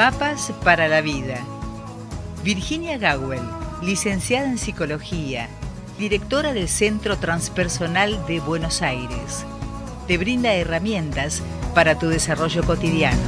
Mapas para la Vida. Virginia Gawel, licenciada en Psicología, directora del Centro Transpersonal de Buenos Aires, te brinda herramientas para tu desarrollo cotidiano.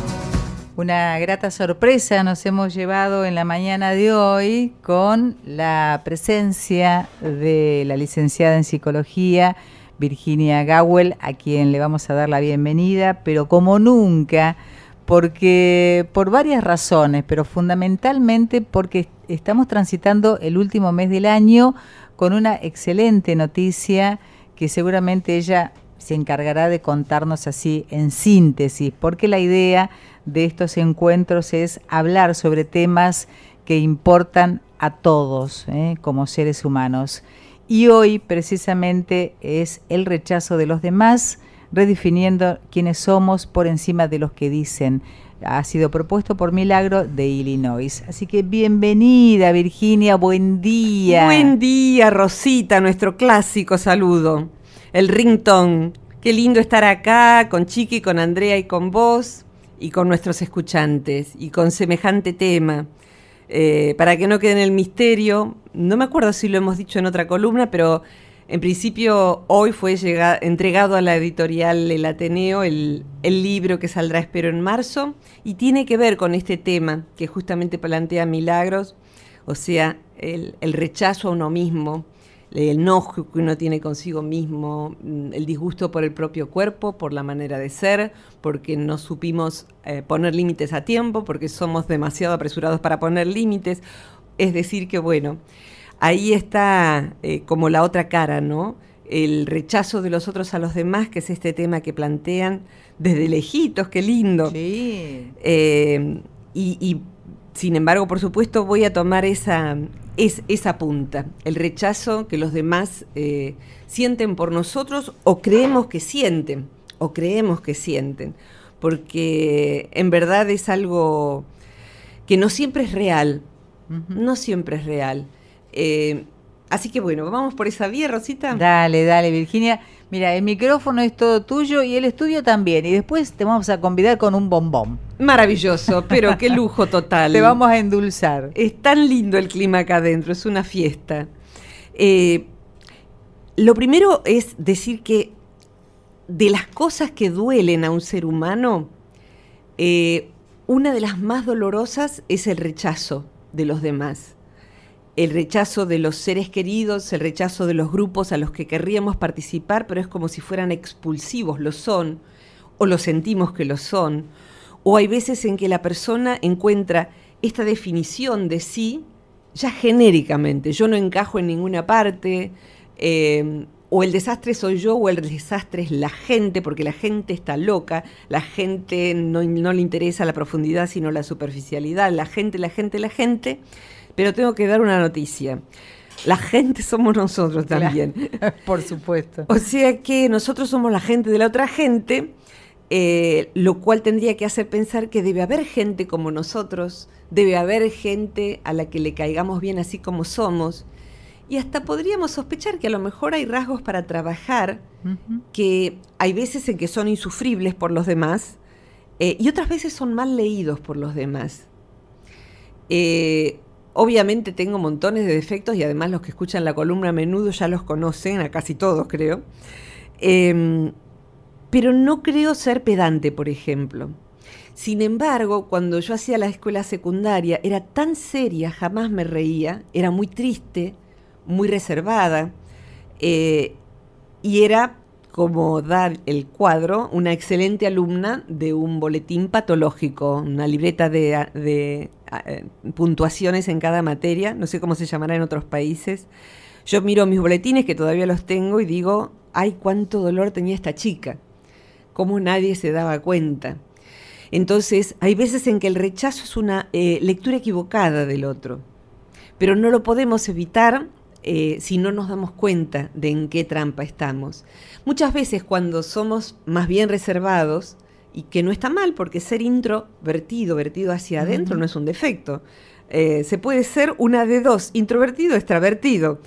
Una grata sorpresa nos hemos llevado en la mañana de hoy con la presencia de la licenciada en Psicología, Virginia Gawel, a quien le vamos a dar la bienvenida, pero como nunca porque por varias razones, pero fundamentalmente porque estamos transitando el último mes del año con una excelente noticia que seguramente ella se encargará de contarnos así en síntesis, porque la idea de estos encuentros es hablar sobre temas que importan a todos ¿eh? como seres humanos. Y hoy precisamente es el rechazo de los demás, redefiniendo quiénes somos por encima de los que dicen. Ha sido propuesto por Milagro de Illinois. Así que bienvenida Virginia, buen día. Buen día Rosita, nuestro clásico saludo. El ringtone. Qué lindo estar acá con Chiqui, con Andrea y con vos y con nuestros escuchantes y con semejante tema. Eh, para que no quede en el misterio, no me acuerdo si lo hemos dicho en otra columna, pero en principio, hoy fue entregado a la editorial El Ateneo el, libro que saldrá, espero, en marzo, y tiene que ver con este tema que justamente plantea Milagros, o sea, el, rechazo a uno mismo, el enojo que uno tiene consigo mismo, mm, el disgusto por el propio cuerpo, por la manera de ser, porque no supimos eh, poner límites a tiempo, porque somos demasiado apresurados para poner límites. Es decir, que bueno, ahí está eh, como la otra cara, ¿no? El rechazo de los otros a los demás, que es este tema que plantean desde lejitos, qué lindo. Sí. Eh, y, sin embargo, por supuesto, voy a tomar esa, esa punta, el rechazo que los demás eh, sienten por nosotros o creemos que sienten, o creemos que sienten, porque en verdad es algo que no siempre es real, no siempre es real. Eh, así que bueno, vamos por esa vía, Rosita. Dale, dale, Virginia. Mira, el micrófono es todo tuyo y el estudio también. Y después te vamos a convidar con un bombón. Maravilloso, pero qué lujo total. te vamos a endulzar. Es tan lindo el clima acá adentro, es una fiesta. Eh, lo primero es decir que de las cosas que duelen a un ser humano, eh, una de las más dolorosas es el rechazo de los demás el rechazo de los seres queridos, el rechazo de los grupos a los que querríamos participar, pero es como si fueran expulsivos, lo son, o lo sentimos que lo son, o hay veces en que la persona encuentra esta definición de sí ya genéricamente, yo no encajo en ninguna parte, eh, o el desastre soy yo o el desastre es la gente, porque la gente está loca, la gente no, no le interesa la profundidad sino la superficialidad, la gente, la gente, la gente pero tengo que dar una noticia. La gente somos nosotros también. por supuesto. O sea que nosotros somos la gente de la otra gente, eh, lo cual tendría que hacer pensar que debe haber gente como nosotros, debe haber gente a la que le caigamos bien así como somos. Y hasta podríamos sospechar que a lo mejor hay rasgos para trabajar que hay veces en que son insufribles por los demás eh, y otras veces son mal leídos por los demás. Eh, Obviamente tengo montones de defectos y además los que escuchan la columna a menudo ya los conocen, a casi todos creo. Em, pero no creo ser pedante, por ejemplo. Sin embargo, cuando yo hacía la escuela secundaria era tan seria, jamás me reía, era muy triste, muy reservada eh, y era como dar el cuadro una excelente alumna de un boletín patológico, una libreta de, eh, puntuaciones en cada materia, no sé cómo se llamará en otros países. Yo miro mis boletines que todavía los tengo y digo, ay, cuánto dolor tenía esta chica, cómo nadie se daba cuenta. Entonces, hay veces en que el rechazo es una eh, lectura equivocada del otro, pero no lo podemos evitar eh, si no nos damos cuenta de en qué trampa estamos. Muchas veces cuando somos más bien reservados, y que no está mal, porque ser introvertido, vertido hacia adentro, no es un defecto. Eh, se puede ser una de dos, introvertido, extravertido.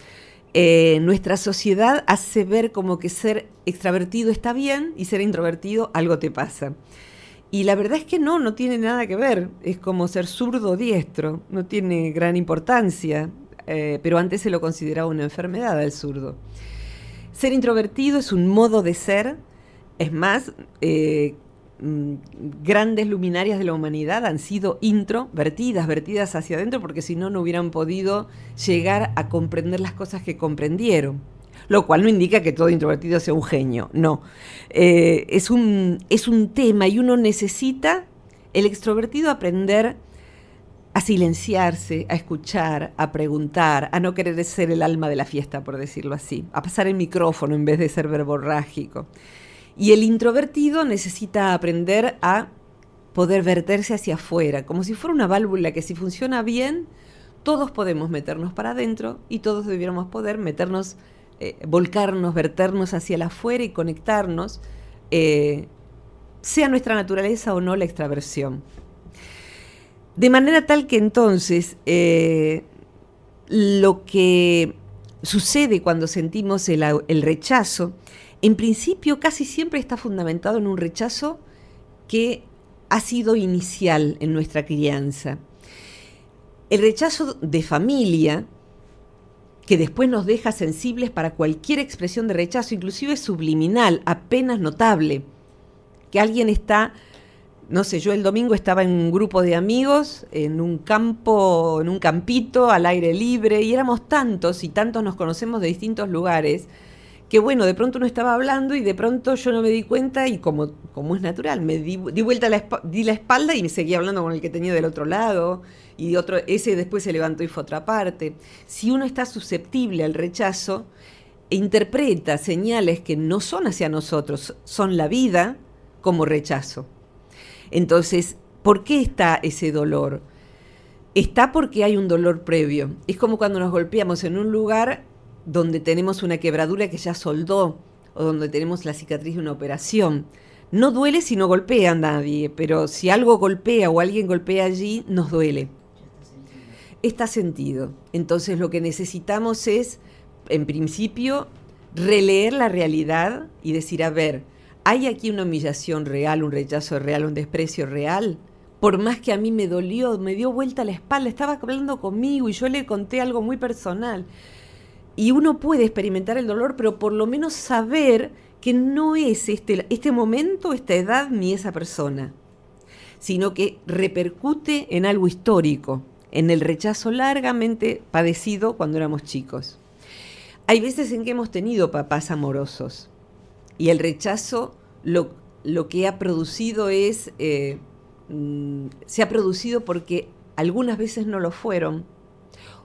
Eh, nuestra sociedad hace ver como que ser extravertido está bien y ser introvertido algo te pasa. Y la verdad es que no, no tiene nada que ver. Es como ser zurdo o diestro, no tiene gran importancia. Eh, pero antes se lo consideraba una enfermedad al zurdo. Ser introvertido es un modo de ser, es más, eh, mm, grandes luminarias de la humanidad han sido introvertidas, vertidas hacia adentro, porque si no, no hubieran podido llegar a comprender las cosas que comprendieron. Lo cual no indica que todo introvertido sea un genio, no. Eh, es, un, es un tema y uno necesita, el extrovertido, aprender a silenciarse, a escuchar, a preguntar, a no querer ser el alma de la fiesta, por decirlo así, a pasar el micrófono en vez de ser verborrágico. Y el introvertido necesita aprender a poder verterse hacia afuera, como si fuera una válvula que si funciona bien, todos podemos meternos para adentro y todos debiéramos poder meternos, eh, volcarnos, verternos hacia afuera y conectarnos, eh, sea nuestra naturaleza o no la extraversión. De manera tal que entonces eh, lo que sucede cuando sentimos el, el rechazo, en principio casi siempre está fundamentado en un rechazo que ha sido inicial en nuestra crianza. El rechazo de familia, que después nos deja sensibles para cualquier expresión de rechazo, inclusive subliminal, apenas notable, que alguien está no sé, yo el domingo estaba en un grupo de amigos, en un campo, en un campito, al aire libre, y éramos tantos y tantos nos conocemos de distintos lugares, que bueno, de pronto uno estaba hablando y de pronto yo no me di cuenta y como, como es natural, me di, vuelta, la di la espalda y me seguí hablando con el que tenía del otro lado, y otro, ese después se levantó y fue a otra parte. Si uno está susceptible al rechazo, e interpreta señales que no son hacia nosotros, son la vida como rechazo. Entonces, ¿por qué está ese dolor? Está porque hay un dolor previo. Es como cuando nos golpeamos en un lugar donde tenemos una quebradura que ya soldó o donde tenemos la cicatriz de una operación. No duele si no golpea a nadie, pero si algo golpea o alguien golpea allí, nos duele. Está sentido. Entonces lo que necesitamos es, en principio, releer la realidad y decir, a ver, hay aquí una humillación real, un rechazo real, un desprecio real. Por más que a mí me dolió, me dio vuelta la espalda, estaba hablando conmigo y yo le conté algo muy personal. Y uno puede experimentar el dolor, pero por lo menos saber que no es este, este momento, esta edad ni esa persona, sino que repercute en algo histórico, en el rechazo largamente padecido cuando éramos chicos. Hay veces en que hemos tenido papás amorosos, y el rechazo lo, que ha producido es, eh, mm, se ha producido porque algunas veces no lo fueron,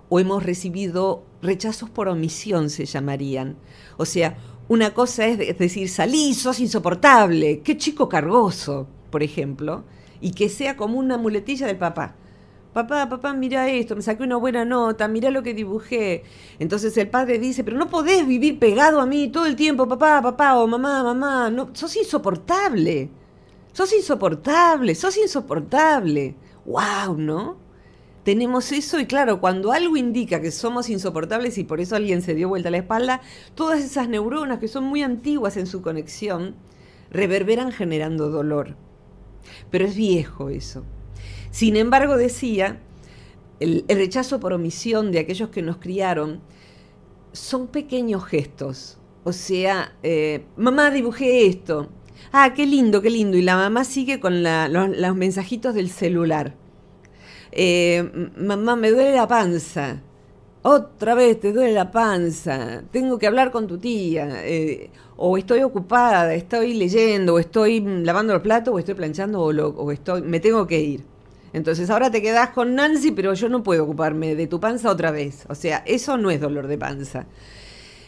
o hemos recibido rechazos por omisión, se llamarían. O sea, una cosa es, decir, salí, sos insoportable, qué chico cargoso, por ejemplo, y que sea como una muletilla del papá. Papá, papá, mira esto, me saqué una buena nota, mira lo que dibujé. Entonces el padre dice, pero no podés vivir pegado a mí todo el tiempo, papá, papá, o mamá, mamá, no, sos insoportable. Sos insoportable, sos insoportable. ¡Wow! ¿No? Tenemos eso y claro, cuando algo indica que somos insoportables y por eso alguien se dio vuelta a la espalda, todas esas neuronas que son muy antiguas en su conexión reverberan generando dolor. Pero es viejo eso. Sin embargo, decía, el, rechazo por omisión de aquellos que nos criaron son pequeños gestos. O sea, eh, mamá, dibujé esto. Ah, qué lindo, qué lindo. Y la mamá sigue con los, mensajitos del celular. Eh, mamá, me duele la panza. Otra vez te duele la panza. Tengo que hablar con tu tía. Eh, o estoy ocupada, estoy leyendo, o estoy lavando el plato, o estoy planchando, o, estoy, me tengo que ir. Entonces ahora te quedas con Nancy, pero yo no puedo ocuparme de tu panza otra vez. O sea, eso no es dolor de panza.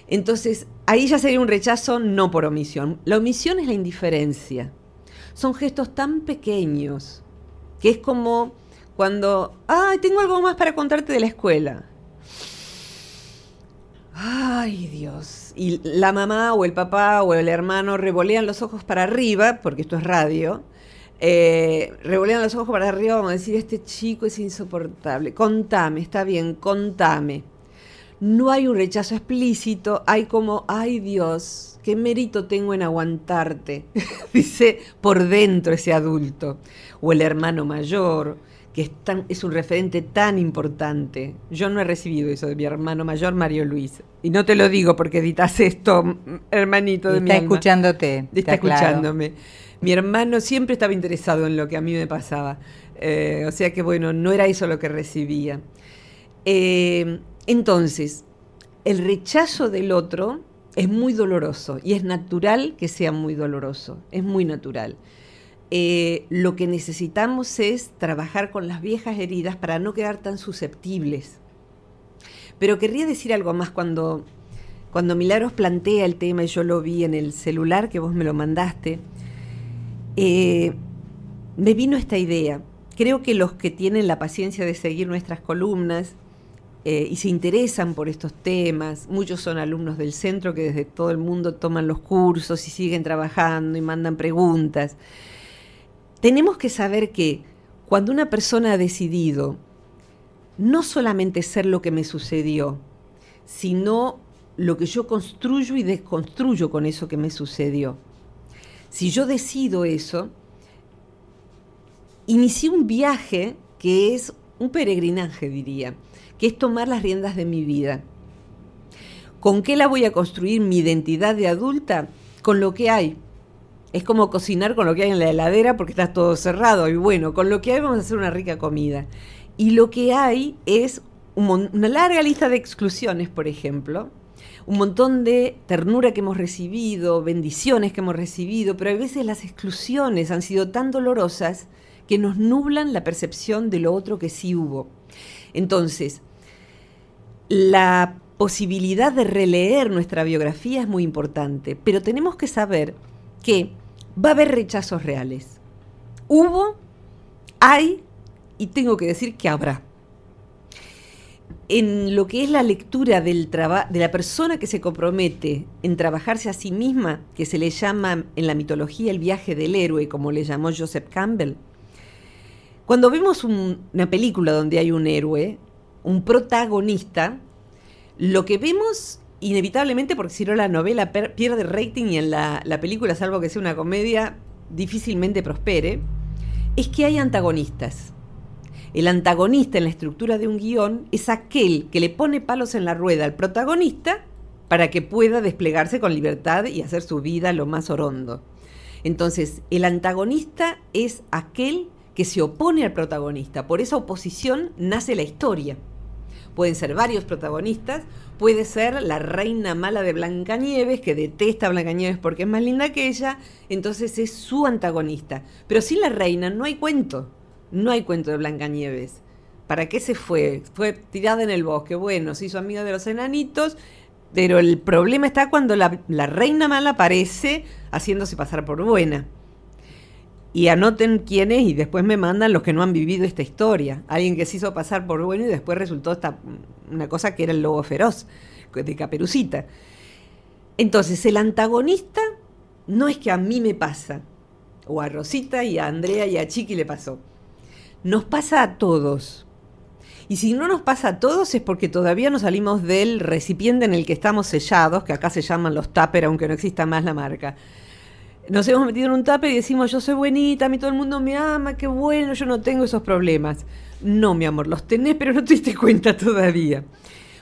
Entonces, ahí ya sería un rechazo no por omisión. La omisión es la indiferencia. Son gestos tan pequeños que es como cuando, ay, tengo algo más para contarte de la escuela. Ay, Dios. Y la mamá o el papá o el hermano revolean los ojos para arriba, porque esto es radio, eh, Revolviendo los ojos para arriba, vamos a decir, este chico es insoportable. Contame, está bien, contame. No hay un rechazo explícito, hay como, ay Dios, qué mérito tengo en aguantarte, dice por dentro ese adulto, o el hermano mayor, que es, es un referente tan importante. Yo no he recibido eso de mi hermano mayor, Mario Luis. Y no te lo digo porque editas esto, hermanito de mi Está escuchándote. Está, escuchándome. Mi hermano siempre estaba interesado en lo que a mí me pasaba. Eh, o sea que bueno, no era eso lo que recibía. Eh, entonces, el rechazo del otro es muy doloroso y es natural que sea muy doloroso, es muy natural. Eh, lo que necesitamos es trabajar con las viejas heridas para no quedar tan susceptibles. Pero querría decir algo más cuando, cuando Milagros plantea el tema y yo lo vi en el celular que vos me lo mandaste. Eh, me vino esta idea. Creo que los que tienen la paciencia de seguir nuestras columnas eh, y se interesan por estos temas, muchos son alumnos del centro que desde todo el mundo toman los cursos y siguen trabajando y mandan preguntas. Tenemos que saber que cuando una persona ha decidido no solamente ser lo que me sucedió, sino lo que yo construyo y desconstruyo con eso que me sucedió si yo decido eso, inicié un viaje que es un peregrinaje, diría, que es tomar las riendas de mi vida. ¿Con qué la voy a construir mi identidad de adulta? Con lo que hay. Es como cocinar con lo que hay en la heladera porque está todo cerrado. Y bueno, con lo que hay vamos a hacer una rica comida. Y lo que hay es una larga lista de exclusiones, por ejemplo, un montón de ternura que hemos recibido, bendiciones que hemos recibido, pero a veces las exclusiones han sido tan dolorosas que nos nublan la percepción de lo otro que sí hubo. Entonces, la posibilidad de releer nuestra biografía es muy importante, pero tenemos que saber que va a haber rechazos reales. Hubo, hay y tengo que decir que habrá en lo que es la lectura del de la persona que se compromete en trabajarse a sí misma, que se le llama en la mitología el viaje del héroe, como le llamó Joseph Campbell, cuando vemos una película donde hay un héroe, un protagonista, lo que vemos inevitablemente, porque si no la novela pierde rating y en la película, salvo que sea una comedia, difícilmente prospere, es que hay antagonistas el antagonista en la estructura de un guión es aquel que le pone palos en la rueda al protagonista para que pueda desplegarse con libertad y hacer su vida lo más orondo. Entonces, el antagonista es aquel que se opone al protagonista. Por esa oposición nace la historia. Pueden ser varios protagonistas, puede ser la reina mala de Blancanieves, que detesta a Blancanieves porque es más linda que ella, entonces es su antagonista. Pero sin la reina no hay cuento, no hay cuento de Blancanieves. ¿Para qué se fue? Fue tirada en el bosque. Bueno, se hizo amiga de los enanitos, pero el problema está cuando la, reina mala aparece haciéndose pasar por buena. Y anoten quiénes y después me mandan los que no han vivido esta historia. Alguien que se hizo pasar por bueno y después resultó una cosa que era el lobo feroz de Caperucita. Entonces, el antagonista no es que a mí me pasa, o a Rosita y a Andrea y a Chiqui le pasó nos pasa a todos. Y si no nos pasa a todos es porque todavía no salimos del recipiente en el que estamos sellados, que acá se llaman los tupper, aunque no exista más la marca. Nos hemos metido en un tupper y decimos, yo soy buenita, a mí todo el mundo me ama, qué bueno, yo no tengo esos problemas. No, mi amor, los tenés, pero no te diste cuenta todavía.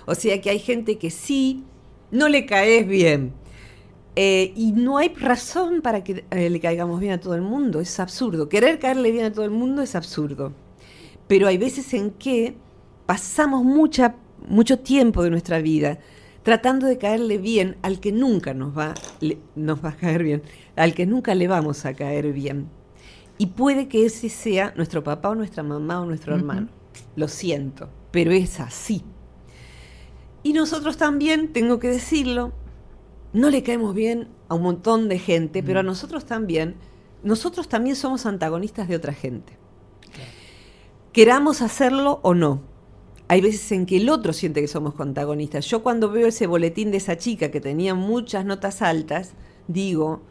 O sea que hay gente que sí, no le caes bien, eh, y no hay razón para que eh, le caigamos bien a todo el mundo, es absurdo. Querer caerle bien a todo el mundo es absurdo. Pero hay veces en que pasamos mucho tiempo de nuestra vida tratando de caerle bien al que nunca nos va, nos va a caer bien, al que nunca le vamos a caer bien. Y puede que ese sea nuestro papá o nuestra mamá o nuestro hermano. Lo siento, pero es así. Y nosotros también, tengo que decirlo, no le caemos bien a un montón de gente, pero a mm. nosotros también, nosotros también somos antagonistas de otra gente. Queramos hacerlo o no. Hay veces en que el otro siente que somos antagonistas. Yo cuando veo ese boletín de esa chica que tenía muchas notas altas, digo,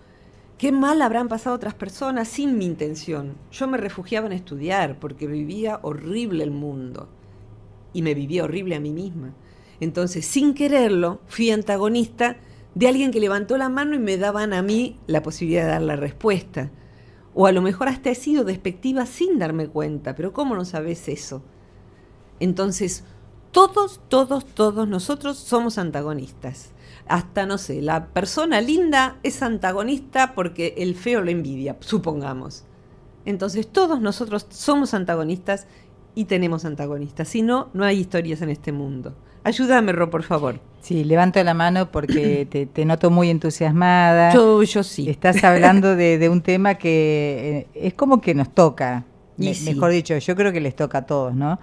qué mal habrán pasado otras personas sin mi intención. Yo me refugiaba en estudiar porque vivía horrible el mundo y me vivía horrible a mí misma. Entonces, sin quererlo, fui antagonista de alguien que levantó la mano y me daban a mí la posibilidad de dar la respuesta. O a lo mejor hasta he sido despectiva sin darme cuenta, pero ¿cómo no sabes eso? Entonces, todos, todos, todos nosotros somos antagonistas. Hasta, no sé, la persona linda es antagonista porque el feo lo envidia, supongamos. Entonces, todos nosotros somos antagonistas y tenemos antagonistas. Si no, no hay historias en este mundo. Ayúdame, Ro, por favor. Sí, levanto la mano porque te, noto muy entusiasmada. Yo, yo sí. Estás hablando de, un tema que eh, es como que nos toca, mejor dicho, yo creo que les toca a todos, ¿no?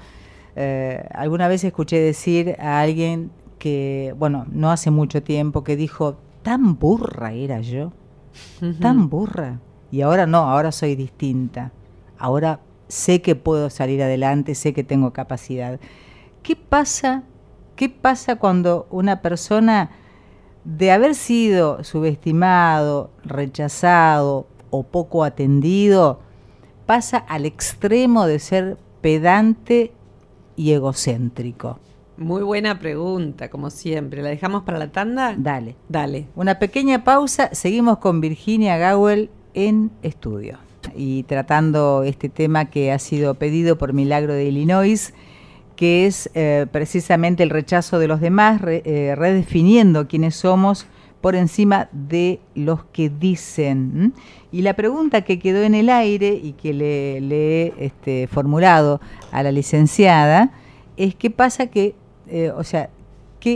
Eh, alguna vez escuché decir a alguien que, bueno, no hace mucho tiempo, que dijo, tan burra era yo, tan burra. Y ahora no, ahora soy distinta. Ahora sé que puedo salir adelante, sé que tengo capacidad. ¿Qué pasa ¿Qué pasa cuando una persona, de haber sido subestimado, rechazado o poco atendido, pasa al extremo de ser pedante y egocéntrico? Muy buena pregunta, como siempre. ¿La dejamos para la tanda? Dale. Dale. Una pequeña pausa, seguimos con Virginia Gowell en estudio y tratando este tema que ha sido pedido por Milagro de Illinois que es eh, precisamente el rechazo de los demás, eh, redefiniendo quiénes somos por encima de los que dicen. Y la pregunta que quedó en el aire y que le, he este, formulado a la licenciada es qué pasa que, eh, o sea,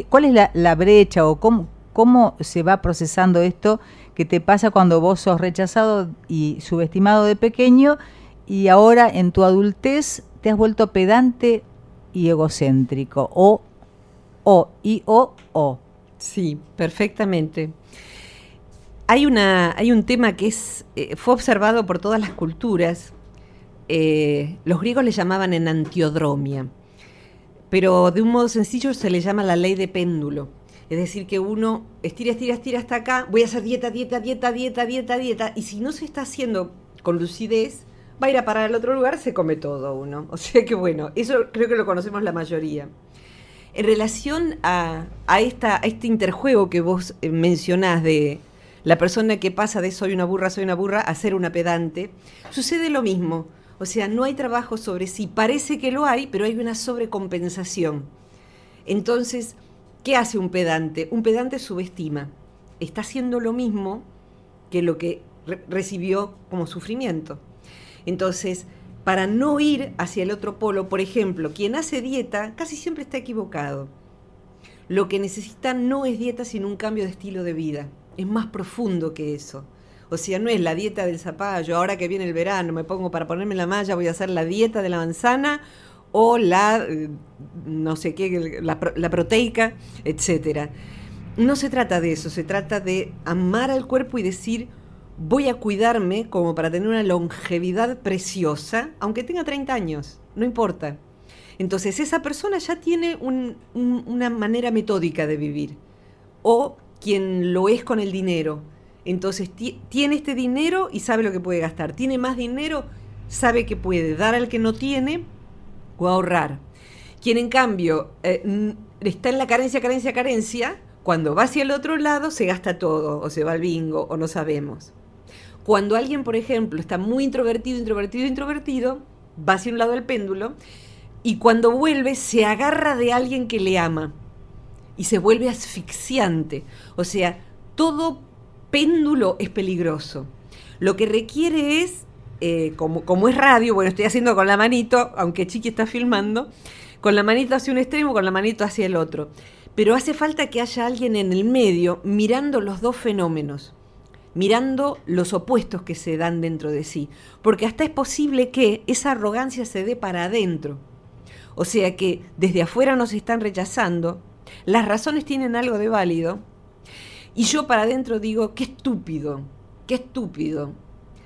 cuál es la, brecha o cómo, cómo se va procesando esto que te pasa cuando vos sos rechazado y subestimado de pequeño y ahora en tu adultez te has vuelto pedante y egocéntrico. O, o, y o, o. Sí, perfectamente. Hay, una, hay un tema que es, eh, fue observado por todas las culturas. Eh, los griegos le llamaban en antiodromia, pero de un modo sencillo se le llama la ley de péndulo. Es decir, que uno estira, estira, estira hasta acá, voy a hacer dieta, dieta, dieta, dieta, dieta, dieta, y si no se está haciendo con lucidez, va a ir a parar al otro lugar, se come todo uno. O sea que bueno, eso creo que lo conocemos la mayoría. En relación a, esta, este interjuego que vos eh, mencionás de la persona que pasa de soy una burra, soy una burra a ser una pedante, sucede lo mismo. O sea, no hay trabajo sobre sí. Parece que lo hay, pero hay una sobrecompensación. Entonces, ¿qué hace un pedante? Un pedante subestima. Está haciendo lo mismo que lo que recibió como sufrimiento. Entonces, para no ir hacia el otro polo, por ejemplo, quien hace dieta casi siempre está equivocado. Lo que necesita no es dieta, sino un cambio de estilo de vida. Es más profundo que eso. O sea, no es la dieta del zapallo, ahora que viene el verano, me pongo para ponerme la malla, voy a hacer la dieta de la manzana o la, mm, no sé qué, la, proteica, etcétera. No se trata de eso, se trata de amar al cuerpo y decir, voy a cuidarme como para tener una longevidad preciosa, aunque tenga 30 años, no importa. Entonces esa persona ya tiene una manera metódica de vivir. O quien lo es con el dinero. Entonces tiene este dinero y sabe lo que puede gastar. Tiene más dinero, sabe que puede dar al que no tiene o ahorrar. Quien en cambio eh, está en la carencia, carencia, carencia, cuando va hacia el otro lado se gasta todo, o se va al bingo, o no sabemos. Cuando alguien, por ejemplo, está muy introvertido, introvertido, introvertido, va hacia un lado del péndulo y cuando vuelve se agarra de alguien que le ama y se vuelve asfixiante. O sea, todo péndulo es peligroso. Lo que requiere es, eh, como, como es radio, bueno, estoy haciendo con la manito, aunque Chiqui está filmando, con la manito hacia un extremo, con la manito hacia el otro. Pero hace falta que haya alguien en el medio mirando los dos fenómenos mirando los opuestos que se dan dentro de sí, porque hasta es posible que esa arrogancia se dé para adentro. O sea que desde afuera nos están rechazando, las razones tienen algo de válido, y yo para adentro digo, qué estúpido, qué estúpido.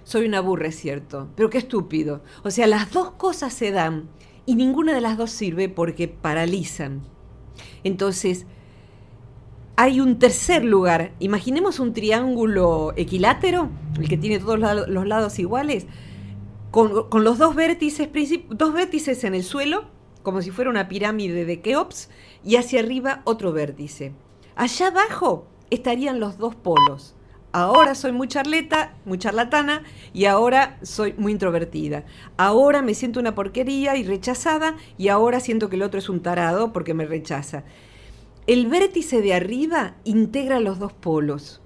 Soy un aburre cierto, pero qué estúpido. O sea, las dos cosas se dan y ninguna de las dos sirve porque paralizan. Entonces, hay un tercer lugar. Imaginemos un triángulo equilátero, el que tiene todos los lados iguales, con, los dos vértices, dos vértices en el suelo, como si fuera una pirámide de Keops, y hacia arriba otro vértice. Allá abajo estarían los dos polos. Ahora soy muy charleta, muy charlatana, y ahora soy muy introvertida. Ahora me siento una porquería y rechazada, y ahora siento que el otro es un tarado porque me rechaza el vértice de arriba integra los dos polos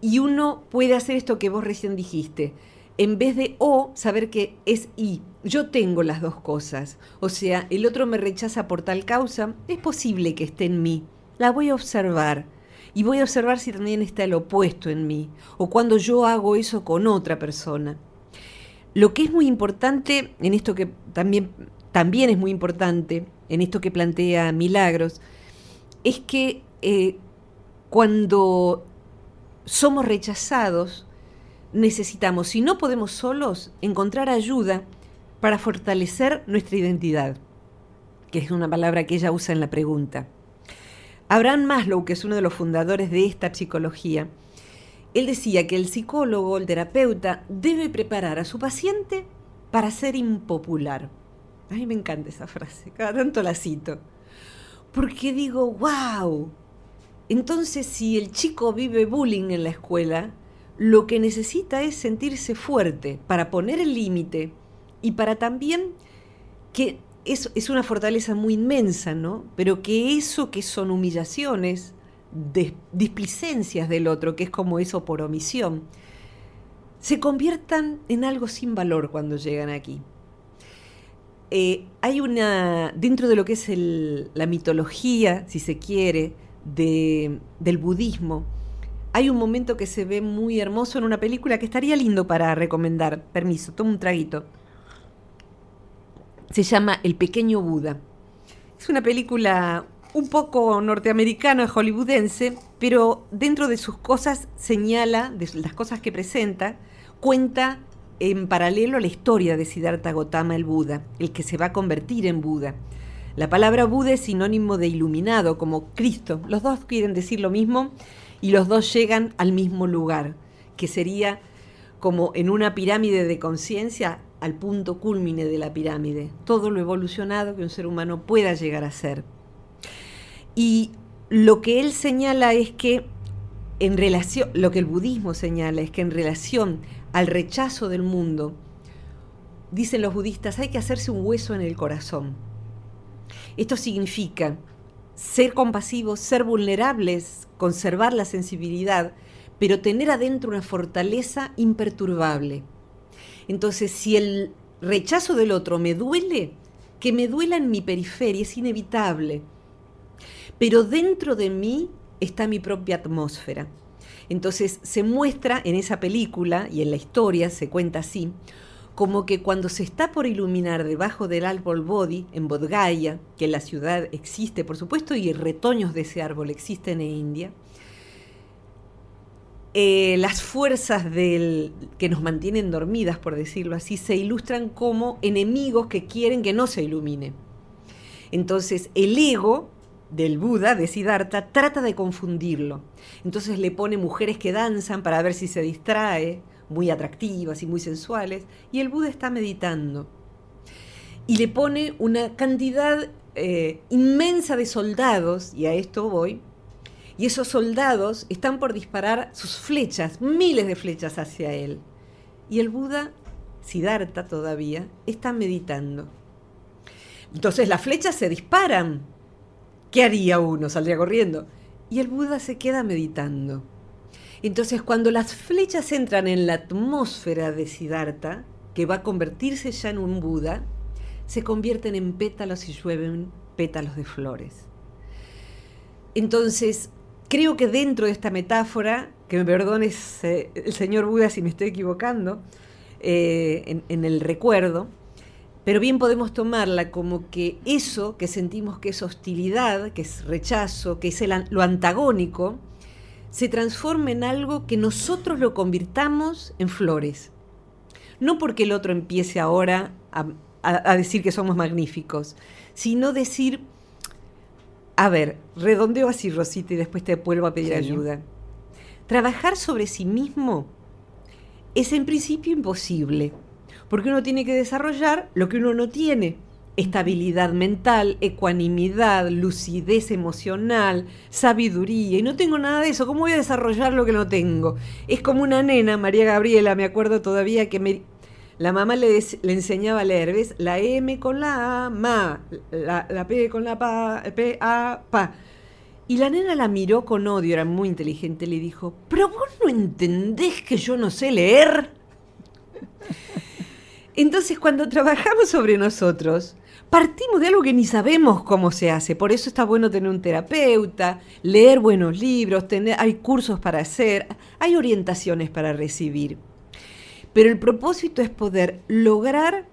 y uno puede hacer esto que vos recién dijiste. En vez de O, saber que es I. Yo tengo las dos cosas. O sea, el otro me rechaza por tal causa. Es posible que esté en mí. La voy a observar. Y voy a observar si también está el opuesto en mí. O cuando yo hago eso con otra persona. Lo que es muy importante en esto que también, también es muy importante, en esto que plantea Milagros, es que eh, cuando somos rechazados, necesitamos, si no podemos solos, encontrar ayuda para fortalecer nuestra identidad, que es una palabra que ella usa en la pregunta. Abraham Maslow, que es uno de los fundadores de esta psicología, él decía que el psicólogo, el terapeuta, debe preparar a su paciente para ser impopular. A mí me encanta esa frase, cada tanto la cito porque digo, wow, entonces si el chico vive bullying en la escuela, lo que necesita es sentirse fuerte para poner el límite y para también que es, es una fortaleza muy inmensa, ¿no? Pero que eso que son humillaciones, displicencias del otro, que es como eso por omisión, se conviertan en algo sin valor cuando llegan aquí. Eh, hay una, dentro de lo que es la mitología, si se quiere, del budismo, hay un momento que se ve muy hermoso en una película que estaría lindo para recomendar. Permiso, toma un traguito. Se llama El pequeño Buda. Es una película un poco norteamericana, hollywoodense, pero dentro de sus cosas señala, de las cosas que presenta, cuenta en paralelo a la historia de Siddhartha Gautama el Buda, el que se va a convertir en Buda. La palabra Buda es sinónimo de iluminado, como Cristo. Los dos quieren decir lo mismo y los dos llegan al mismo lugar, que sería como en una pirámide de conciencia al punto culmine de la pirámide, todo lo evolucionado que un ser humano pueda llegar a ser. Y lo que él señala es que en relación, lo que el budismo señala es que en relación al rechazo del mundo, dicen los budistas, hay que hacerse un hueso en el corazón. Esto significa ser compasivos, ser vulnerables, conservar la sensibilidad, pero tener adentro una fortaleza imperturbable. Entonces, si el rechazo del otro me duele, que me duela en mi periferia es inevitable. Pero dentro de mí está mi propia atmósfera. Entonces se muestra en esa película y en la historia se cuenta así, como que cuando se está por iluminar debajo del árbol Bodhi, en Bodgaya, que la ciudad existe por supuesto y retoños de ese árbol existen en India, eh, las fuerzas del, que nos mantienen dormidas, por decirlo así, se ilustran como enemigos que quieren que no se ilumine. Entonces el ego del Buda, de Siddhartha, trata de confundirlo. Entonces le pone mujeres que danzan para ver si se distrae, muy atractivas y muy sensuales, y el Buda está meditando. Y le pone una cantidad eh, inmensa de soldados, y a esto voy, y esos soldados están por disparar sus flechas, miles de flechas hacia él. Y el Buda, Siddhartha todavía, está meditando. Entonces las flechas se disparan ¿Qué haría uno? Saldría corriendo. Y el Buda se queda meditando. Entonces, cuando las flechas entran en la atmósfera de Siddhartha, que va a convertirse ya en un Buda, se convierten en pétalos y llueven pétalos de flores. Entonces, creo que dentro de esta metáfora, que me perdone el señor Buda si me estoy equivocando, eh, en el recuerdo, pero bien podemos tomarla como que eso que sentimos que es hostilidad, que es rechazo, que es lo antagónico, se transforma en algo que nosotros lo convirtamos en flores. No porque el otro empiece ahora a, decir que somos magníficos, sino decir, a ver, redondeo así, Rosita, y después te vuelvo a pedir ayuda. Trabajar sobre sí mismo es en principio imposible porque uno tiene que desarrollar lo que uno no tiene. Estabilidad mental, ecuanimidad, lucidez emocional, sabiduría. Y no tengo nada de eso. ¿Cómo voy a desarrollar lo que no tengo? Es como una nena, María Gabriela, me acuerdo todavía que me, la mamá le, enseñaba a leer, ¿ves? La M con la A, ma, la, P con la pa, P, A, pa. Y la nena la miró con odio, era muy inteligente, le dijo, pero vos no entendés que yo no sé leer. Entonces, cuando trabajamos sobre nosotros, partimos de algo que ni sabemos cómo se hace. Por eso está bueno tener un terapeuta, leer buenos libros, tener, hay cursos para hacer, hay orientaciones para recibir. Pero el propósito es poder lograr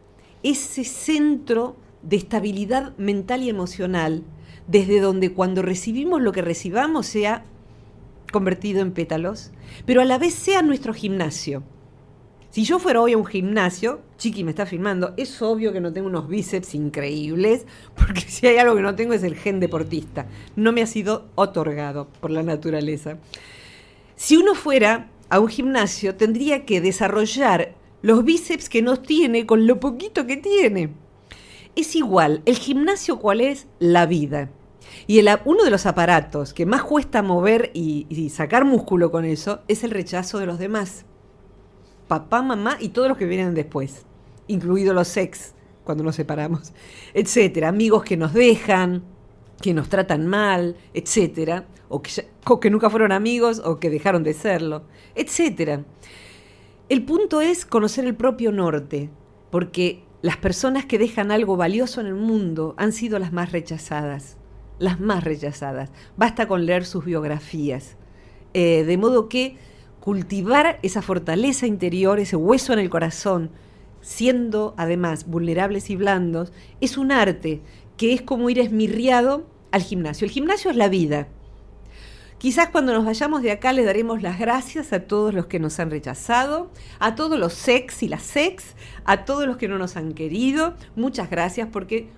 ese centro de estabilidad mental y emocional, desde donde cuando recibimos lo que recibamos sea convertido en pétalos, pero a la vez sea nuestro gimnasio si yo fuera hoy a un gimnasio, Chiqui me está filmando, es obvio que no tengo unos bíceps increíbles, porque si hay algo que no tengo es el gen deportista. No me ha sido otorgado por la naturaleza. Si uno fuera a un gimnasio, tendría que desarrollar los bíceps que no tiene con lo poquito que tiene. Es igual, el gimnasio cuál es la vida. Y uno de los aparatos que más cuesta mover y sacar músculo con eso es el rechazo de los demás papá, mamá y todos los que vienen después, incluidos los ex, cuando nos separamos, etcétera, amigos que nos dejan, que nos tratan mal, etcétera, o que, nunca fueron amigos o que dejaron de serlo, etcétera. El punto es conocer el propio norte, porque las personas que dejan algo valioso en el mundo han sido las más rechazadas, las más rechazadas. Basta con leer sus biografías. Eh, de modo que cultivar esa fortaleza interior, ese hueso en el corazón, siendo además vulnerables y blandos, es un arte que es como ir esmirriado al gimnasio. El gimnasio es la vida. Quizás cuando nos vayamos de acá le daremos las gracias a todos los que nos han rechazado, a todos los sex y las sex, a todos los que no nos han querido. Muchas gracias porque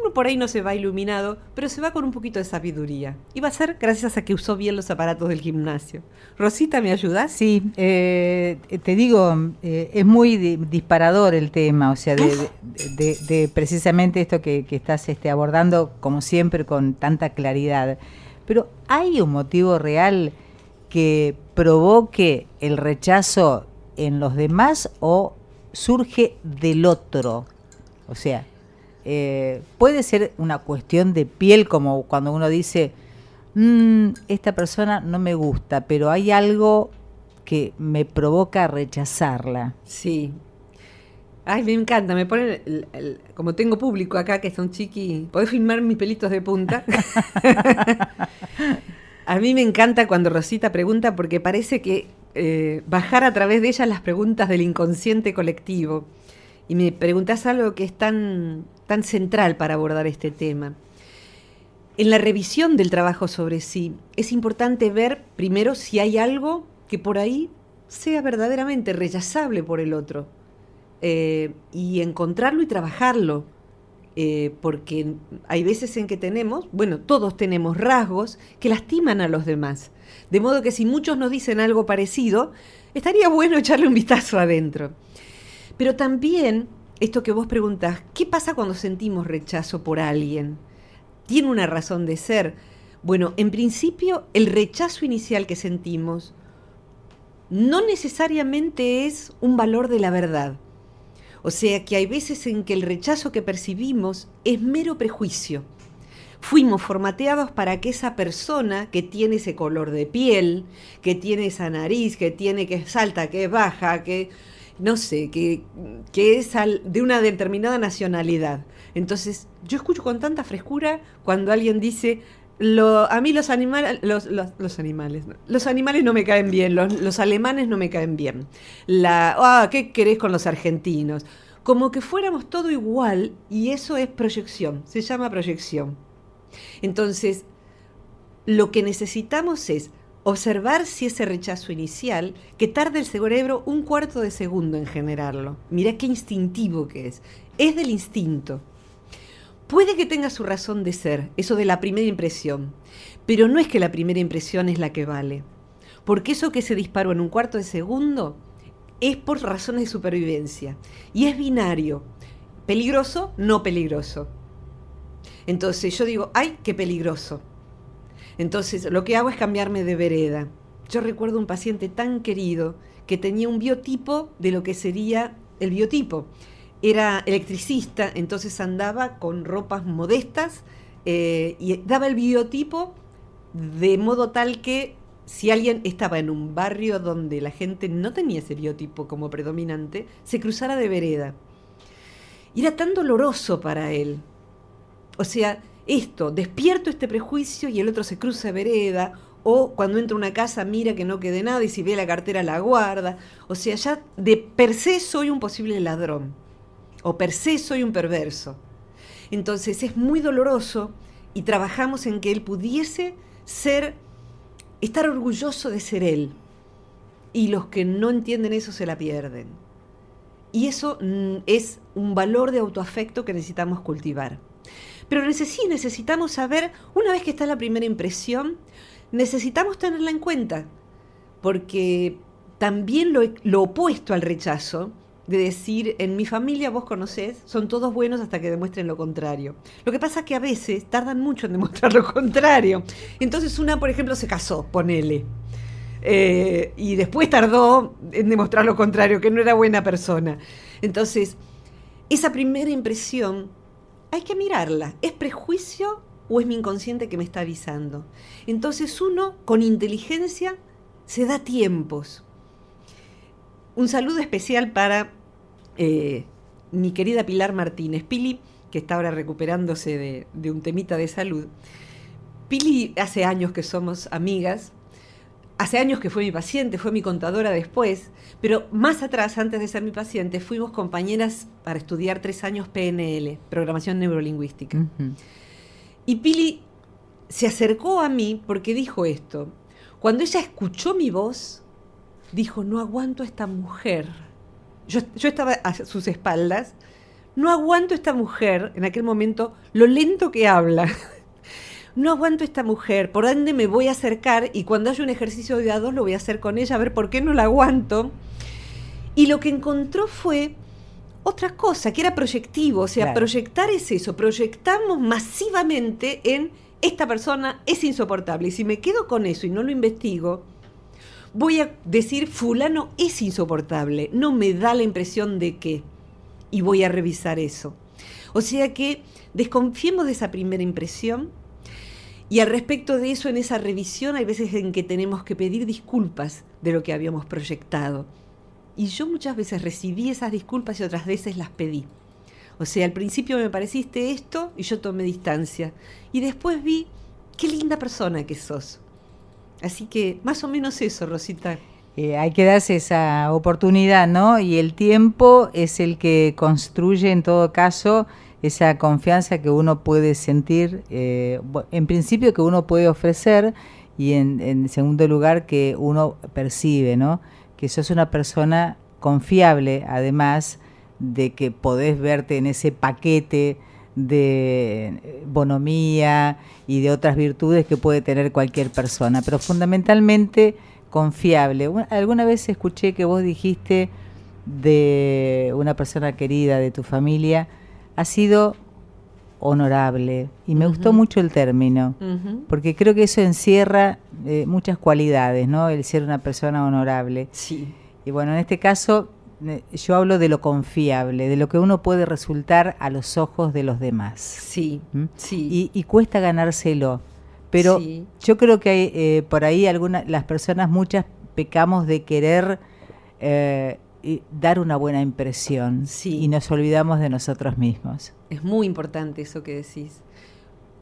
uno por ahí no se va iluminado, pero se va con un poquito de sabiduría. Y va a ser gracias a que usó bien los aparatos del gimnasio. Rosita, ¿me ayudas? Sí, eh, te digo, eh, es muy disparador el tema, o sea, de, ah. precisamente esto que, estás este, abordando, como siempre, con tanta claridad. Pero ¿hay un motivo real que provoque el rechazo en los demás o surge del otro? O sea, eh, puede ser una cuestión de piel, como cuando uno dice, mm, esta persona no me gusta, pero hay algo que me provoca rechazarla. Sí. Ay, me encanta, me ponen, como tengo público acá que un chiqui, ¿podés filmar mis pelitos de punta? a mí me encanta cuando Rosita pregunta porque parece que eh, bajar a través de ella las preguntas del inconsciente colectivo. Y me preguntas algo que es tan tan central para abordar este tema. En la revisión del trabajo sobre sí, es importante ver primero si hay algo que por ahí sea verdaderamente rechazable por el otro eh, y encontrarlo y trabajarlo. Eh, porque hay veces en que tenemos, bueno, todos tenemos rasgos que lastiman a los demás. De modo que si muchos nos dicen algo parecido, estaría bueno echarle un vistazo adentro. Pero también esto que vos preguntás, ¿qué pasa cuando sentimos rechazo por alguien? ¿Tiene una razón de ser? Bueno, en principio, el rechazo inicial que sentimos no necesariamente es un valor de la verdad. O sea que hay veces en que el rechazo que percibimos es mero prejuicio. Fuimos formateados para que esa persona que tiene ese color de piel, que tiene esa nariz, que tiene que es alta, que es baja, que no sé, que, es de una determinada nacionalidad. Entonces, yo escucho con tanta frescura cuando alguien dice, a mí los animales, los, animales, no. los animales no me caen bien, los, alemanes no me caen bien. La, ah, ¿qué querés con los argentinos? Como que fuéramos todo igual y eso es proyección, se llama proyección. Entonces, lo que necesitamos es observar si ese rechazo inicial, que tarda el cerebro un cuarto de segundo en generarlo, mirá qué instintivo que es, es del instinto. Puede que tenga su razón de ser, eso de la primera impresión, pero no es que la primera impresión es la que vale, porque eso que se disparó en un cuarto de segundo es por razones de supervivencia y es binario, peligroso, no peligroso. Entonces yo digo, ay, qué peligroso entonces, lo que hago es cambiarme de vereda. Yo recuerdo un paciente tan querido que tenía un biotipo de lo que sería el biotipo. Era electricista, entonces andaba con ropas modestas eh, y daba el biotipo de modo tal que si alguien estaba en un barrio donde la gente no tenía ese biotipo como predominante, se cruzara de vereda. Y era tan doloroso para él. O sea, esto, despierto este prejuicio y el otro se cruza vereda, o cuando entra a una casa mira que no quede nada y si ve la cartera la guarda. O sea, ya de per se soy un posible ladrón, o per se soy un perverso. Entonces es muy doloroso y trabajamos en que él pudiese ser, estar orgulloso de ser él. Y los que no entienden eso se la pierden. Y eso mm, es un valor de autoafecto que necesitamos cultivar. Pero sí necesitamos saber, una vez que está la primera impresión, necesitamos tenerla en cuenta, porque también e-, lo, opuesto al rechazo, de decir, en mi familia vos conocés, son todos buenos hasta que demuestren lo contrario. Lo que pasa es que a veces tardan mucho en demostrar lo contrario. Entonces una, por ejemplo, se casó, ponele. Eh, y después tardó en demostrar lo contrario, que no era buena persona. Entonces, esa primera impresión hay que mirarla. ¿Es prejuicio o es mi inconsciente que me está avisando? Entonces uno, con inteligencia, se da tiempos. Un saludo especial para eh, mi querida Pilar Martínez. Pili, que está ahora recuperándose de un temita de salud. Pili hace años que somos amigas hace años que fue mi paciente, fue mi contadora después, pero más atrás, antes de ser mi paciente, fuimos compañeras para estudiar tres años PNL, programación neurolingüística. Y Pili se acercó a mí porque dijo esto. Cuando ella escuchó mi voz, dijo, no aguanto a esta mujer. Yo, yo estaba a sus espaldas, no aguanto a esta mujer, en aquel momento, lo lento que habla no aguanto esta mujer, ¿por dónde me voy a acercar? Y cuando haya un ejercicio de a lo voy a hacer con ella, a ver por qué no la aguanto. Y lo que encontró fue otra cosa, que era proyectivo, o sea, proyectar es eso, proyectamos masivamente en esta persona es insoportable. Y si me quedo con eso y no lo investigo, voy a decir fulano es insoportable, no me da la impresión de que, y voy a revisar eso. O sea que desconfiemos de esa primera impresión, y al respecto de eso, en esa revisión hay veces en que tenemos que pedir disculpas de lo que habíamos proyectado. Y yo muchas veces recibí esas disculpas y otras veces las pedí. O sea, al principio me pareciste esto y yo tomé distancia. Y después vi qué linda persona que sos. Así que más o menos eso, Rosita. Eh, hay que darse esa oportunidad, ¿no? Y el tiempo es el que construye en todo caso esa confianza que uno puede sentir, eh, en principio que uno puede ofrecer y en, en, segundo lugar que uno percibe, ¿no? Que sos una persona confiable, además de que podés verte en ese paquete de eh, bonomía y de otras virtudes que puede tener cualquier persona, pero fundamentalmente confiable. Alguna vez escuché que vos dijiste de una persona querida de tu familia, ha sido honorable. Y me gustó mucho el término, porque creo que eso encierra eh, muchas cualidades, ¿no? El ser una persona honorable. Sí. Y bueno, en este caso eh, yo hablo de lo confiable, de lo que uno puede resultar a los ojos de los demás. Sí, ¿Mm? sí. Y, cuesta ganárselo. Pero yo creo que hay, eh, por ahí algunas, las personas, muchas, pecamos de querer dar una buena impresión y nos olvidamos de nosotros mismos. Es muy importante eso que decís.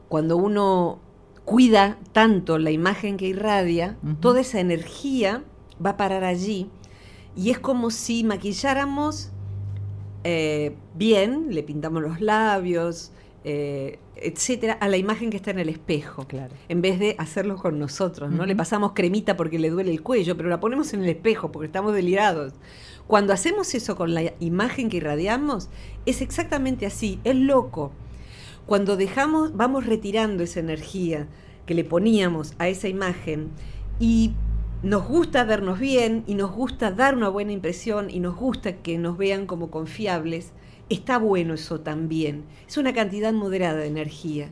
Cuando uno cuida tanto la imagen que irradia, toda esa energía va a parar allí y es como si maquilláramos eh, bien, le pintamos los labios, eh, etcétera, a la imagen que está en el espejo, claro. en vez de hacerlo con nosotros, ¿no? Le pasamos cremita porque le duele el cuello, pero la ponemos en el espejo porque estamos delirados. Cuando hacemos eso con la imagen que irradiamos, es exactamente así, es loco. Cuando dejamos, vamos retirando esa energía que le poníamos a esa imagen y nos gusta vernos bien y nos gusta dar una buena impresión y nos gusta que nos vean como confiables, está bueno eso también. Es una cantidad moderada de energía.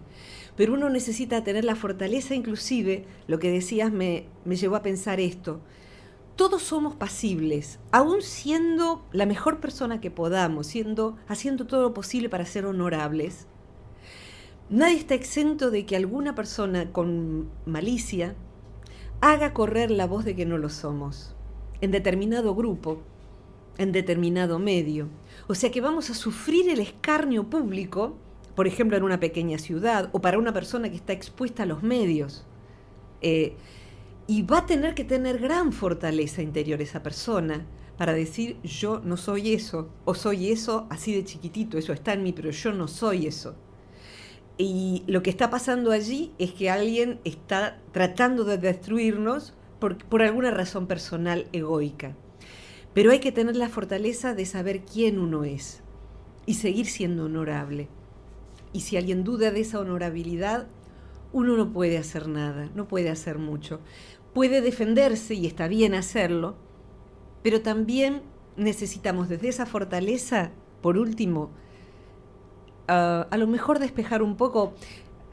Pero uno necesita tener la fortaleza, inclusive, lo que decías me, me llevó a pensar esto, todos somos pasibles, aún siendo la mejor persona que podamos, siendo, haciendo todo lo posible para ser honorables. Nadie está exento de que alguna persona con malicia haga correr la voz de que no lo somos, en determinado grupo, en determinado medio. O sea que vamos a sufrir el escarnio público, por ejemplo, en una pequeña ciudad o para una persona que está expuesta a los medios. Eh, y va a tener que tener gran fortaleza interior esa persona para decir yo no soy eso, o soy eso así de chiquitito, eso está en mí, pero yo no soy eso. Y lo que está pasando allí es que alguien está tratando de destruirnos por, alguna razón personal egoica. Pero hay que tener la fortaleza de saber quién uno es y seguir siendo honorable. Y si alguien duda de esa honorabilidad, uno no puede hacer nada, no puede hacer mucho. Puede defenderse y está bien hacerlo, pero también necesitamos desde esa fortaleza, por último, ah, a lo mejor despejar un poco.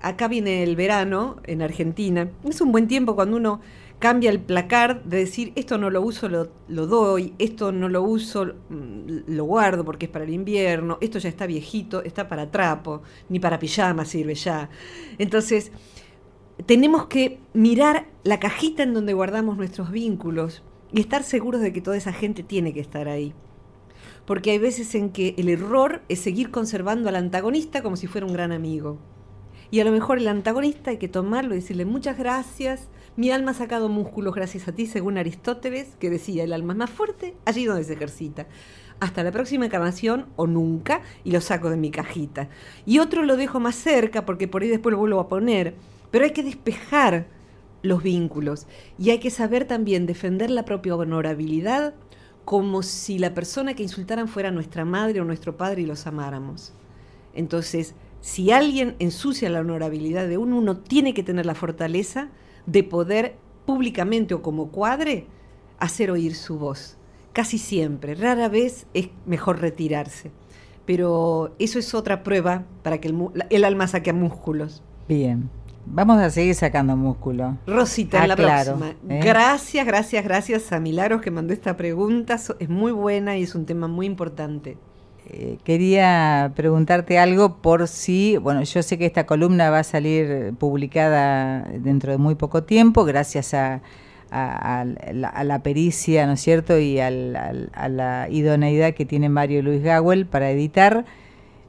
Acá viene el verano en Argentina. Es un buen tiempo cuando uno cambia el placar de decir esto no lo uso, lo, lo, doy, esto no lo uso, mm, lo guardo porque es para el invierno, esto ya está viejito, está para trapo, ni para pijama sirve ya. Entonces, tenemos que mirar la cajita en donde guardamos nuestros vínculos y estar seguros de que toda esa gente tiene que estar ahí. Porque hay veces en que el error es seguir conservando al antagonista como si fuera un gran amigo. Y a lo mejor el antagonista hay que tomarlo y decirle muchas gracias, mi alma ha sacado músculos gracias a ti, según Aristóteles, que decía, el alma es más fuerte allí donde se ejercita. Hasta la próxima encarnación o nunca, y lo saco de mi cajita. Y otro lo dejo más cerca, porque por ahí después lo vuelvo a poner. Pero hay que despejar los vínculos y hay que saber también defender la propia honorabilidad como si la persona que insultaran fuera nuestra madre o nuestro padre y los amáramos. Entonces, si alguien ensucia la honorabilidad de uno, uno tiene que tener la fortaleza de poder públicamente o como cuadre hacer oír su voz. Casi siempre, rara vez es mejor retirarse. Pero eso es otra prueba para que el, alma saque músculos. Bien. Vamos a seguir sacando músculos. Rosita, ah, la próxima. ¿Eh? Gracias, gracias, gracias a Milaros que mandó esta pregunta. Es muy buena y es un tema muy importante. Eh, quería preguntarte algo por si, bueno, yo sé que esta columna va a salir publicada dentro de muy poco tiempo, gracias a, la, pericia, ¿no es cierto?, y a la idoneidad que tiene Mario Luis Gawel para editar.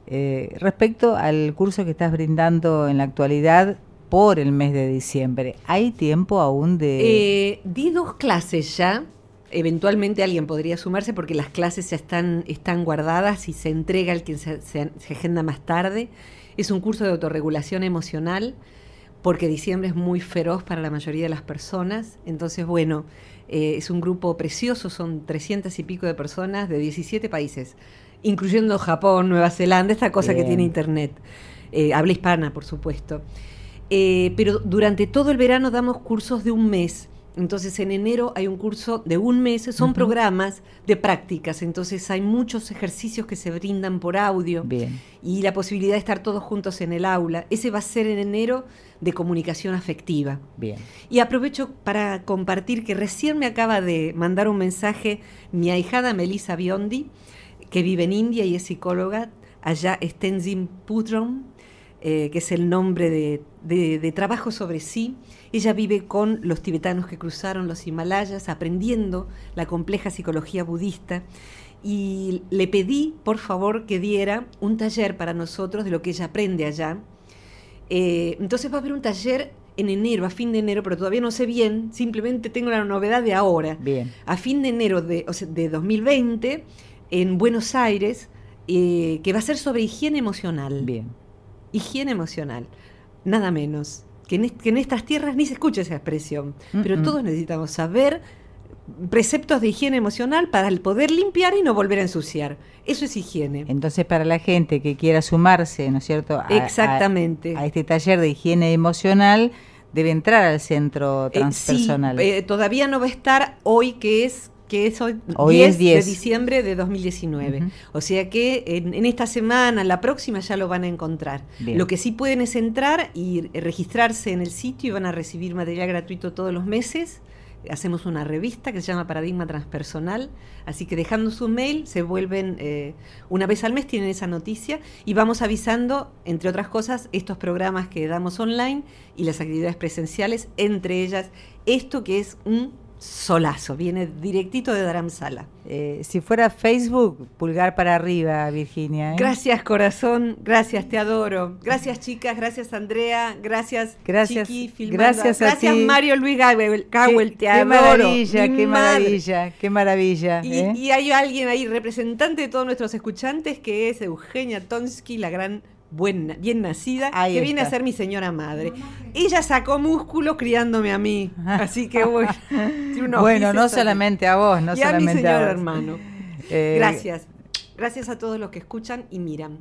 Eh, respecto al curso que estás brindando en la actualidad por el mes de diciembre, ¿hay tiempo aún de...? Eh, di dos clases ya eventualmente alguien podría sumarse porque las clases ya están, están guardadas y se entrega al quien se, agenda más tarde. Es un curso de autorregulación emocional porque diciembre es muy feroz para la mayoría de las personas. Entonces, bueno, eh, es un grupo precioso, son 300 y pico de personas de 17 países, incluyendo Japón, Nueva Zelanda, esta cosa que tiene Internet. Eh, habla hispana, por supuesto. Eh, pero durante todo el verano damos cursos de un mes entonces en enero hay un curso de un mes, son programas de prácticas, entonces hay muchos ejercicios que se brindan por audio y la posibilidad de estar todos juntos en el aula. Ese va a ser en enero de comunicación afectiva. Y aprovecho para compartir que recién me acaba de mandar un mensaje mi ahijada Melissa Biondi, que vive en India y es psicóloga, allá es Tenzin Putron, que es el nombre de trabajo sobre sí ella vive con los tibetanos que cruzaron los Himalayas, aprendiendo la compleja psicología budista. Y le pedí, por favor, que diera un taller para nosotros de lo que ella aprende allá. Eh, entonces va a haber un taller en enero, a fin de enero, pero todavía no sé bien, simplemente tengo la novedad de ahora. Bien. A fin de enero de, 2020, en Buenos Aires, eh, que va a ser sobre higiene emocional. Bien. Higiene emocional, nada menos que en, estas tierras ni se escucha esa expresión, pero todos necesitamos saber preceptos de higiene emocional para el poder limpiar y no volver a ensuciar. Eso es higiene. Entonces, para la gente que quiera sumarse, ¿no es cierto? A, Exactamente. A, este taller de higiene emocional, debe entrar al centro eh, transpersonal. sí, eh, todavía no va a estar hoy, que es que es hoy, 10, de diciembre de 2019. O sea que en, esta semana, la próxima, ya lo van a encontrar. Lo que sí pueden es entrar y registrarse en el sitio y van a recibir material gratuito todos los meses. Hacemos una revista que se llama Paradigma Transpersonal, así que dejando su mail se vuelven eh, una vez al mes, tienen esa noticia y vamos avisando, entre otras cosas, estos programas que damos online y las actividades presenciales, entre ellas esto que es un solazo, viene directito de Dramsala. Eh, si fuera Facebook, pulgar para arriba, Virginia. ¿eh? Gracias, corazón, gracias, te adoro. Gracias, chicas, gracias, Andrea, gracias, gracias Chiqui, Gracias, a gracias Mario Luis Gawel, te adoro. qué maravilla, qué maravilla, qué maravilla. ¿eh? Y, hay alguien ahí, representante de todos nuestros escuchantes, que es Eugenia Tonsky, la gran buena, bien nacida, que viene a ser mi señora madre. Ella sacó músculo criándome a mí, así que bueno. bueno, no solamente a vos, no solamente a mi señor hermano. Eh, gracias. Gracias a todos los que escuchan y miran.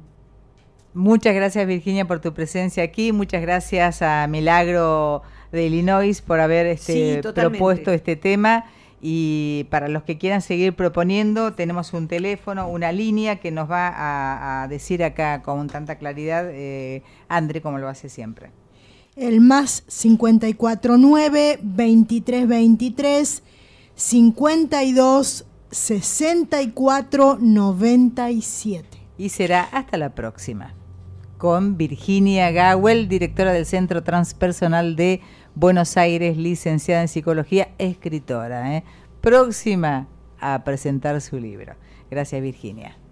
Muchas gracias Virginia por tu presencia aquí, muchas gracias a Milagro de Illinois por haber este, propuesto este tema. Y para los que quieran seguir proponiendo, tenemos un teléfono, una línea que nos va a, decir acá con tanta claridad, eh, André, como lo hace siempre. El más 549 2323 52 64 97. Y será hasta la próxima con Virginia Gawel, directora del Centro Transpersonal de Buenos Aires, licenciada en psicología, escritora, ¿eh? próxima a presentar su libro. Gracias, Virginia.